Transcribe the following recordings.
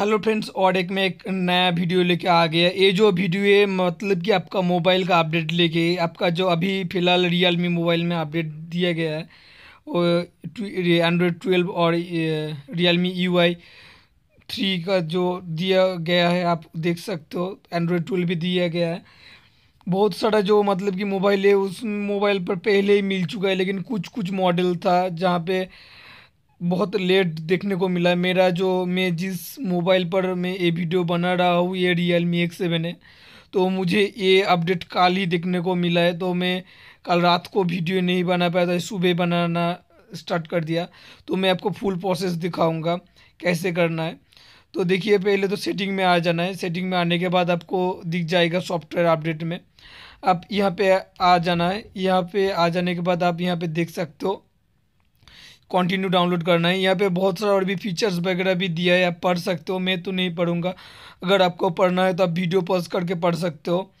hello friends और एक मैं एक नया वीडियो लेके आ गया ये जो वीडियो है मतलब कि आपका मोबाइल का अपडेट लेके आपका जो अभी फ़िलहाल रियल मी मोबाइल में अपडेट दिया गया है एंड्रॉयड ट्वेल्व और Realme U I three का जो दिया गया है आप देख सकते हो एंड्रॉयड ट्वेल्व भी दिया गया है बहुत सारा जो मतलब कि मोबाइल है उस मोबाइल पर पहले ही मिल चुका है लेकिन कुछ कुछ मॉडल था जहाँ पे बहुत लेट देखने को मिला मेरा जो मैं जिस मोबाइल पर मैं ये वीडियो बना रहा हूँ ये रियल मी एक्स सेवन है तो मुझे ये अपडेट कल ही देखने को मिला है तो मैं कल रात को वीडियो नहीं बना पाया था सुबह बनाना स्टार्ट कर दिया तो मैं आपको फुल प्रोसेस दिखाऊंगा कैसे करना है तो देखिए पहले तो सेटिंग में आ जाना है सेटिंग में आने के बाद आपको दिख जाएगा सॉफ्टवेयर अपडेट में आप यहाँ पे आ जाना है यहाँ पे आ जाने के बाद आप यहाँ पे देख सकते हो कंटिन्यू डाउनलोड करना है यहाँ पे बहुत सारा और भी फीचर्स वगैरह भी दिया है आप पढ़ सकते हो मैं तो नहीं पढ़ूँगा अगर आपको पढ़ना है तो आप वीडियो पॉज करके पढ़ सकते हो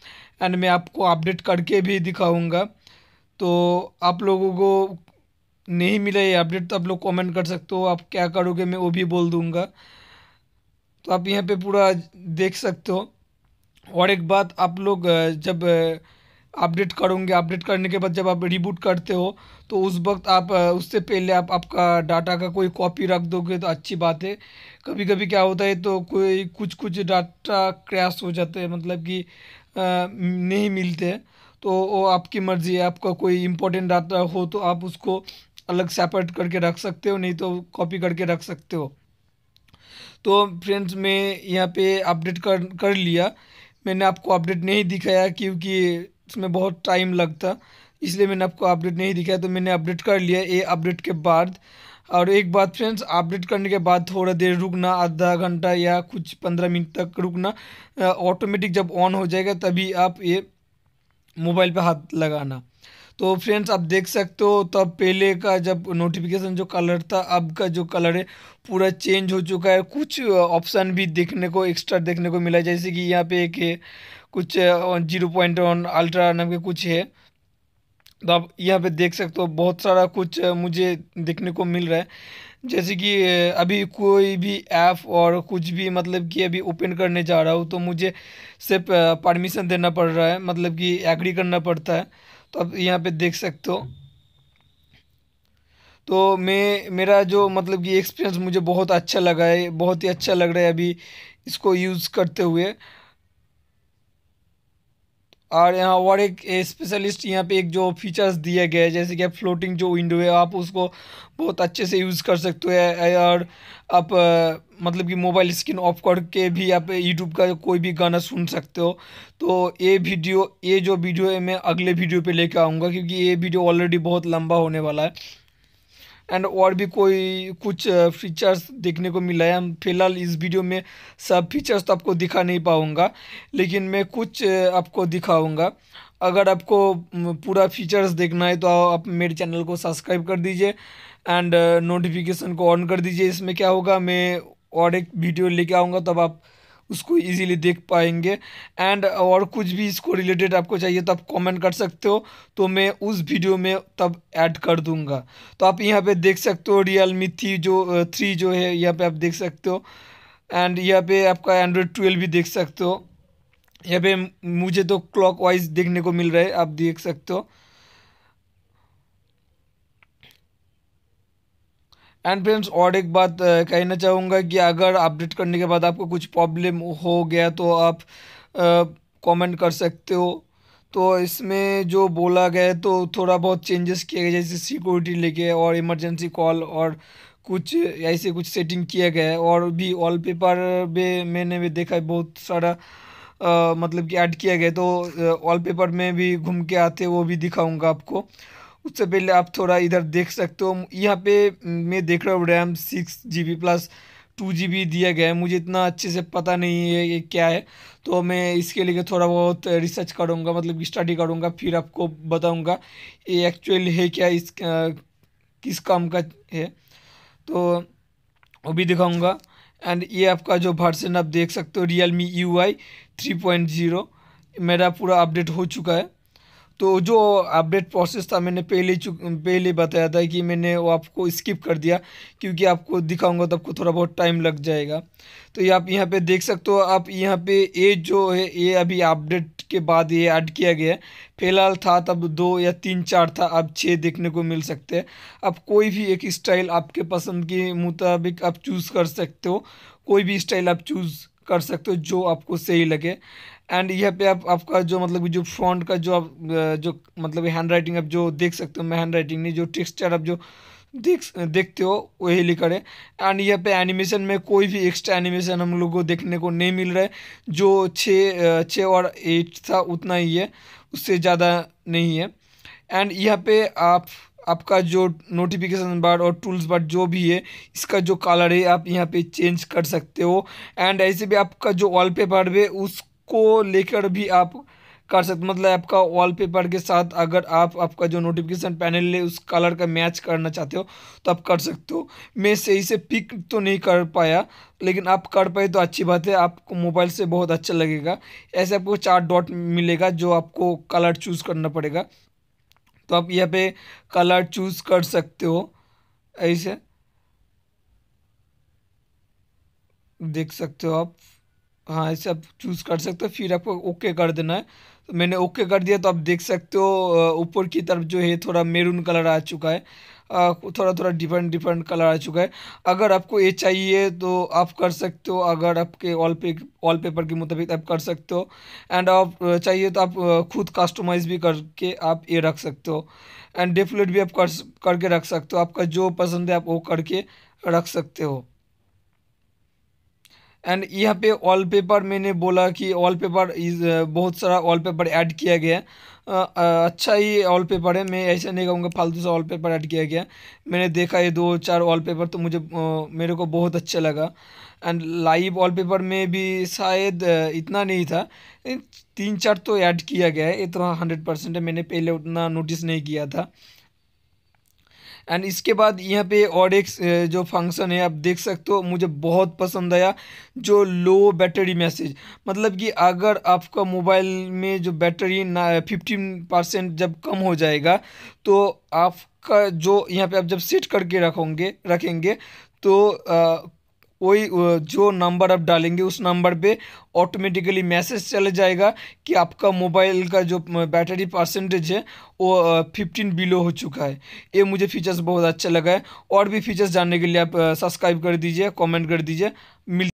एंड मैं आपको अपडेट करके भी दिखाऊँगा तो आप लोगों को नहीं मिला ये अपडेट तो आप लोग कमेंट कर सकते हो आप क्या करोगे मैं वो भी बोल दूँगा तो आप यहाँ पर पूरा देख सकते हो और एक बात आप लोग जब अपडेट करोगे अपडेट करने के बाद जब आप रिबूट करते हो तो उस वक्त आप उससे पहले आप आपका डाटा का कोई कॉपी रख दोगे तो अच्छी बात है कभी कभी क्या होता है तो कोई कुछ कुछ डाटा क्रैश हो जाते हैं मतलब कि नहीं मिलते तो वो आपकी मर्ज़ी है आपका कोई इम्पोर्टेंट डाटा हो तो आप उसको अलग सेपरेट करके रख सकते हो नहीं तो कॉपी करके रख सकते हो तो फ्रेंड्स मैं यहाँ पे अपडेट कर कर लिया मैंने आपको अपडेट नहीं दिखाया क्योंकि उसमें बहुत टाइम लगता इसलिए मैंने आपको अपडेट नहीं दिखाया तो मैंने अपडेट कर लिया ये अपडेट के बाद और एक बात फ्रेंड्स अपडेट करने के बाद थोड़ा देर रुकना आधा घंटा या कुछ पंद्रह मिनट तक रुकना ऑटोमेटिक जब ऑन हो जाएगा तभी आप ये मोबाइल पे हाथ लगाना तो फ्रेंड्स आप देख सकते हो तब पहले का जब नोटिफिकेशन जो कलर था अब का जो कलर है पूरा चेंज हो चुका है कुछ ऑप्शन भी देखने को एक्स्ट्रा देखने को मिला जैसे कि यहाँ पे एक है कुछ जीरो पॉइंट वन अल्ट्रा नाम के कुछ है तो आप यहाँ पे देख सकते हो बहुत सारा कुछ मुझे देखने को मिल रहा है जैसे कि अभी कोई भी ऐप और कुछ भी मतलब कि अभी ओपन करने जा रहा हूँ तो मुझे सिर्फ परमिशन देना पड़ रहा है मतलब कि एग्री करना पड़ता है तो आप यहाँ पे देख सकते हो तो मैं मेरा जो मतलब कि एक्सपीरियंस मुझे बहुत अच्छा लगा है बहुत ही अच्छा लग रहा है अभी इसको यूज़ करते हुए और यहाँ और एक स्पेशलिस्ट यहाँ पे एक जो फीचर्स दिए गए हैं जैसे कि आप फ्लोटिंग जो विंडो है आप उसको बहुत अच्छे से यूज़ कर सकते हो और आप मतलब कि मोबाइल स्क्रीन ऑफ करके भी आप यूट्यूब का कोई भी गाना सुन सकते हो तो ये वीडियो ये जो वीडियो है मैं अगले वीडियो पे लेकर आऊँगा क्योंकि ये वीडियो ऑलरेडी बहुत लंबा होने वाला है एंड और भी कोई कुछ फीचर्स देखने को मिला है फिलहाल इस वीडियो में सब फीचर्स तो आपको दिखा नहीं पाऊँगा लेकिन मैं कुछ आपको दिखाऊँगा अगर आपको पूरा फीचर्स देखना है तो आप मेरे चैनल को सब्सक्राइब कर दीजिए एंड नोटिफिकेशन को ऑन कर दीजिए इसमें क्या होगा मैं और एक वीडियो लेके आऊँगा तब आप उसको इजीली देख पाएंगे एंड uh, और कुछ भी इसको रिलेटेड आपको चाहिए तो आप कॉमेंट कर सकते हो तो मैं उस वीडियो में तब ऐड कर दूंगा तो आप यहाँ पे देख सकते हो रियल मी थ्री जो थ्री uh, जो है यहाँ पे आप देख सकते हो एंड यहाँ पे आपका एंड्रॉयड ट्वेल्व भी देख सकते हो यहाँ पे मुझे तो क्लॉक वाइज देखने को मिल रहा है आप देख सकते हो एंड फ्रेंड्स और एक बात कहना चाहूँगा कि अगर अपडेट करने के बाद आपको कुछ प्रॉब्लम हो गया तो आप कमेंट कर सकते हो तो इसमें जो बोला गया है तो थोड़ा बहुत चेंजेस किए गए जैसे सिक्योरिटी लेके और इमरजेंसी कॉल और कुछ ऐसे कुछ सेटिंग किया गया है और भी ऑल पेपर में मैंने भी देखा है बहुत सारा आ, मतलब कि ऐड किया गया तो ऑल पेपर में भी घूम के आते वो भी दिखाऊँगा आपको उससे पहले आप थोड़ा इधर देख सकते हो यहाँ पे मैं देख रहा हूँ RAM six G B plus two G B दिया गया है मुझे इतना अच्छे से पता नहीं है ये क्या है तो मैं इसके लिए थोड़ा बहुत रिसर्च करूँगा मतलब स्टडी करूँगा फिर आपको बताऊँगा ये एक्चुअल है क्या इस आ, किस काम का है तो वो भी दिखाऊँगा एंड ये आपका जो वर्सन आप देख सकते हो Realme U I three point zero मेरा पूरा अपडेट हो चुका है तो जो अपडेट प्रोसेस था मैंने पहले चुक पहले बताया था कि मैंने वो आपको स्किप कर दिया क्योंकि आपको दिखाऊंगा तो आपको थोड़ा बहुत टाइम लग जाएगा तो आप यहाँ पे देख सकते हो आप यहाँ पे ये जो है ये अभी अपडेट के बाद ये ऐड किया गया है फिलहाल था तब दो या तीन चार था अब छः देखने को मिल सकते हैं आप कोई भी एक स्टाइल आपके पसंद के मुताबिक आप चूज़ कर सकते हो कोई भी स्टाइल आप चूज़ कर सकते हो जो आपको सही लगे एंड यहाँ पे आप आपका जो मतलब जो फ्रंट का जो आप जो मतलब हैंड राइटिंग आप जो देख सकते हो मैं हैंड राइटिंग नहीं जो टेक्सचर आप जो देख देखते हो वही लेकर है एंड यहाँ पे एनिमेशन में कोई भी एक्स्ट्रा एनिमेशन हम लोग को देखने को नहीं मिल रहा है जो छः छः और एट था उतना ही है उससे ज़्यादा नहीं है एंड यहाँ पे आप आपका जो नोटिफिकेशन बार और टूल्स बार जो भी है इसका जो कलर है आप यहाँ पे चेंज कर सकते हो एंड ऐसे भी आपका जो वॉलपेपर है उस को लेकर भी आप कर सकते मतलब आपका वॉलपेपर के साथ अगर आप आपका जो नोटिफिकेशन पैनल है उस कलर का मैच करना चाहते हो तो आप कर सकते हो मैं सही से पिक तो नहीं कर पाया लेकिन आप कर पाए तो अच्छी बात है आपको मोबाइल से बहुत अच्छा लगेगा ऐसे आपको चार डॉट मिलेगा जो आपको कलर चूज़ करना पड़ेगा तो आप यहाँ पे कलर चूज़ कर सकते हो ऐसे देख सकते हो आप हाँ इसे आप चूज़ कर सकते हो फिर आपको ओके कर देना है तो मैंने ओके कर दिया तो आप देख सकते हो ऊपर की तरफ जो है थोड़ा मेरून कलर आ चुका है थोड़ा थोड़ा डिफरेंट डिफरेंट कलर आ चुका है अगर आपको ये चाहिए तो आप कर सकते हो अगर आपके वॉल पे वॉल पेपर के मुताबिक आप कर सकते हो एंड आप चाहिए तो आप खुद कस्टमाइज भी करके आप ये रख सकते हो एंड डेफलेट भी आप कर करके रख सकते हो आपका जो पसंद है आप वो करके रख सकते हो एंड यहाँ पे वॉलपेपर मैंने बोला कि वॉलपेपर इज uh, बहुत सारा वॉलपेपर ऐड किया गया है uh, uh, अच्छा ही वॉलपेपर है मैं ऐसा नहीं कहूँगा फालतू सा वॉलपेपर ऐड किया गया मैंने देखा ये दो चार वॉलपेपर तो मुझे मेरे को बहुत अच्छा लगा एंड लाइव वॉलपेपर में भी शायद इतना नहीं था तीन चार तो ऐड किया गया है इतना हंड्रेड परसेंट है मैंने पहले उतना नोटिस नहीं किया था एंड इसके बाद यहाँ पे और एक जो फंक्शन है आप देख सकते हो मुझे बहुत पसंद आया जो लो बैटरी मैसेज मतलब कि अगर आपका मोबाइल में जो बैटरी ना फिफ्टीन परसेंट जब कम हो जाएगा तो आपका जो यहाँ पे आप जब सेट करके रखोगे रखेंगे तो आ, वही जो नंबर आप डालेंगे उस नंबर पे ऑटोमेटिकली मैसेज चला जाएगा कि आपका मोबाइल का जो बैटरी परसेंटेज है वो फिफ्टीन बिलो हो चुका है ये मुझे फीचर्स बहुत अच्छा लगा है और भी फीचर्स जानने के लिए आप सब्सक्राइब कर दीजिए कमेंट कर दीजिए मिल